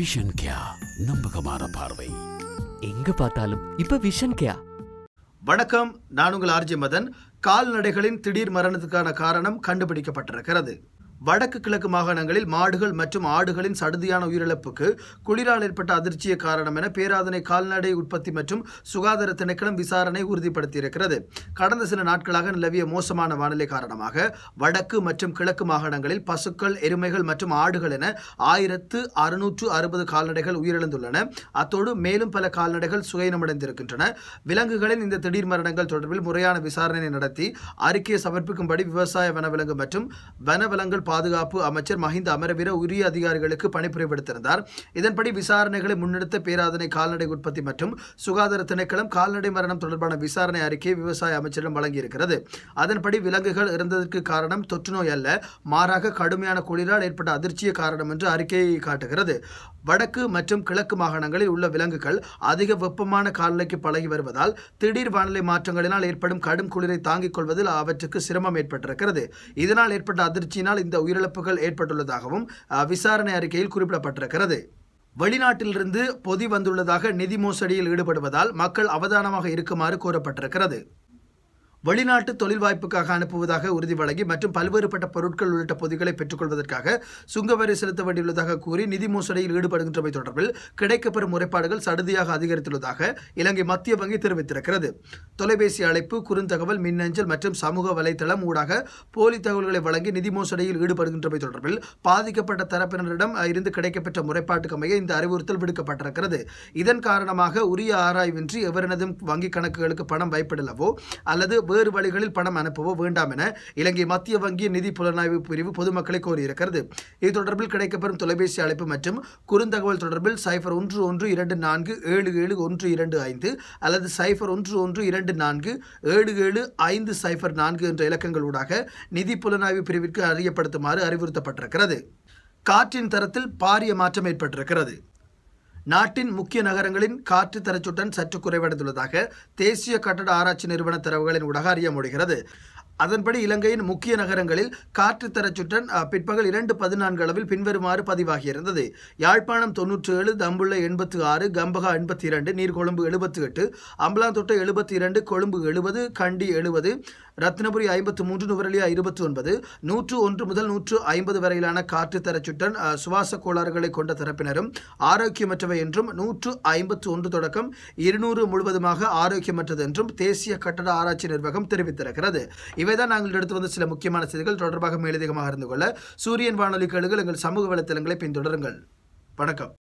vision கியா நம்பகமான பார்வை எங்க பார்த்தாலும் இப்ப விஷன் கியா வணக்கம் நான் உங்கள் ஆர்ஜி மதன் கால்நடைகளின் திடீர் மரணத்துக்கான காரணம் கண்டுபிடிக்கப்பட்டிருக்கிறது வடக்கு கிழக்கு மாகாணங்களில் மாடுகள் மற்றும் ஆடுகளின் சடுதியான உயிரிழப்புக்கு குளிரால் ஏற்பட்ட அதிர்ச்சியை காரணம் என பேராதனை கால்நடை உற்பத்தி மற்றும் சுகாதார திணைக்களம் விசாரணை உறுதிப்படுத்தியிருக்கிறது கடந்த சில நாட்களாக நிலவிய மோசமான வானிலை காரணமாக வடக்கு மற்றும் கிழக்கு மாகாணங்களில் பசுக்கள் எருமைகள் மற்றும் ஆடுகள் என ஆயிரத்து அறுநூற்று அறுபது கால்நடைகள் உயிரிழந்துள்ளன அத்தோடு மேலும் பல கால்நடைகள் சுகைனமடைந்திருக்கின்றன விலங்குகளின் இந்த திடீர் மரணங்கள் தொடர்பில் முறையான விசாரணை நடத்தி அறிக்கையை சமர்ப்பிக்கும்படி விவசாய வனவிலங்கு மற்றும் வனவிலங்குகள் பாதுகாப்பு அமைச்சர் மஹிந்த அமரவீர உரிய அதிகாரிகளுக்கு பணிபுரிவிடுத்திருந்தார் இதன்படி விசாரணைகளை முன்னெடுத்த பேராதனை கால்நடை உற்பத்தி மற்றும் சுகாதார திணைக்களம் கால்நடை மரணம் தொடர்பான விசாரணை அறிக்கை விவசாய அமைச்சரிடம் வழங்கியிருக்கிறது அதன்படி விலங்குகள் இருந்ததற்கு காரணம் தொற்றுநோய் அல்ல மாறாக கடுமையான குளிரால் ஏற்பட்ட அதிர்ச்சியை காரணம் என்று அறிக்கையை காட்டுகிறது வடக்கு மற்றும் கிழக்கு மாகாணங்களில் உள்ள விலங்குகள் அதிக வெப்பமான காலநிலைக்கு பழகி வருவதால் திடீர் வானிலை மாற்றங்களினால் ஏற்படும் கடும் குளிரை தாங்கிக் கொள்வதில் அவற்றுக்கு சிரமம் ஏற்பட்டிருக்கிறது இதனால் ஏற்பட்ட அதிர்ச்சியினால் இந்த உயிரிழப்புகள் ஏற்பட்டுள்ளதாகவும் விசாரணை அறிக்கையில் குறிப்பிடப்பட்டிருக்கிறது வெளிநாட்டிலிருந்து பொதி வந்துள்ளதாக நிதி மோசடியில் ஈடுபடுவதால் மக்கள் அவதானமாக இருக்குமாறு கூறப்பட்டிருக்கிறது வெளிநாட்டு தொழில் வாய்ப்புக்காக அனுப்புவதாக உறுதி வழங்கி மற்றும் பல்வேறுபட்ட பொருட்கள் உள்ளிட்ட பொதிகளை பெற்றுக்கொள்வதற்காக சுங்கவரி செலுத்த வேண்டியுள்ளதாக கூறி நிதி மோசடியில் ஈடுபடுகின்றமை தொடர்பில் கிடைக்கப்பெறும் முறைப்பாடுகள் சடுதியாக அதிகரித்துள்ளதாக இலங்கை மத்திய வங்கி தெரிவித்திருக்கிறது தொலைபேசி அழைப்பு குறுந்தகவல் மின்னஞ்சல் மற்றும் சமூக வலைதளம் ஊடாக போலி தகவல்களை வழங்கி நிதி மோசடியில் ஈடுபடுகின்றமை தொடர்பில் பாதிக்கப்பட்ட தரப்பினரிடம் இருந்து கிடைக்கப்பெற்ற முறைப்பாட்டுக்கு அமைய இந்த அறிவுறுத்தல் விடுக்கப்பட்டிருக்கிறது இதன் காரணமாக உரிய ஆராய்வின்றி எவரினதும் வங்கிக் கணக்குகளுக்கு பணம் வைப்பிடலவோ அல்லது வேறு வழிகளில் பணம் அனுப்பவோ வேண்டாம் என இலங்கை மத்திய வங்கி நிதி புலனாய்வு பிரிவு பொதுமக்களை கோரியிருக்கிறது இது தொடர்பில் கிடைக்கப்பெறும் தொலைபேசி அழைப்பு மற்றும் குறுந்தகவல் தொடர்பில் சைஃபர் ஒன்று ஒன்று இரண்டு நான்கு ஏழு ஏழு ஒன்று இரண்டு ஐந்து அல்லது சைஃபர் ஒன்று ஒன்று இரண்டு நான்கு ஏழு ஏழு ஐந்து சைஃபர் நான்கு என்ற இலக்கங்களூடாக நிதி புலனாய்வு பிரிவிற்கு அறியப்படுத்துமாறு அறிவுறுத்தப்பட்டிருக்கிறது காற்றின் தரத்தில் பாரிய மாற்றம் ஏற்பட்டிருக்கிறது நாட்டின் முக்கிய நகரங்களின் காற்று தரச்சுடன் சற்று குறைவடைந்துள்ளதாக தேசிய கட்டட ஆராய்ச்சி நிறுவன தரவுகளின் ஊடாக அறிய முடிகிறது அதன்படி இலங்கையின் முக்கிய நகரங்களில் காற்றுத்தர சுற்றன் பிற்பகல் இரண்டு பதினான்கு அளவில் பின்வருமாறு பதிவாகியிருந்தது யாழ்ப்பாணம் தொன்னூற்றி ஏழு தம்புள்ள எண்பத்து ஆறு கம்பகா எண்பத்தி இரண்டு நீர்கொழும்பு எழுபத்தி எட்டு அம்பலாந்தொட்டை எழுபத்தி இரண்டு கொழும்பு எழுபது கண்டி எழுபது ரத்னபுரி ஐம்பத்து மூன்று நுவரலியா இருபத்தி ஒன்பது நூற்று ஒன்று முதல் நூற்று ஐம்பது வரையிலான காற்றுத்தர சுற்றன் சுவாச கோளாறுகளை கொண்ட தரப்பினரும் ஆரோக்கியமற்றவை என்றும் நூற்று ஐம்பத்து ஒன்று தொடக்கம் இருநூறு முழுவதுமாக ஆரோக்கியமற்றது என்றும் தேசிய கட்டட ஆராய்ச்சி நிர்வாகம் தெரிவித்திருக்கிறது இவைதான் தான் நாங்கள் எடுத்து வந்த சில முக்கியமான செய்திகள் தொடர்பாக மேலதிகமாக இருந்து கொள்ள சூரியன் வானொலிகளுக்கு எங்கள் சமூக வலைத்தளங்களை பின்தொடருங்கள் வணக்கம்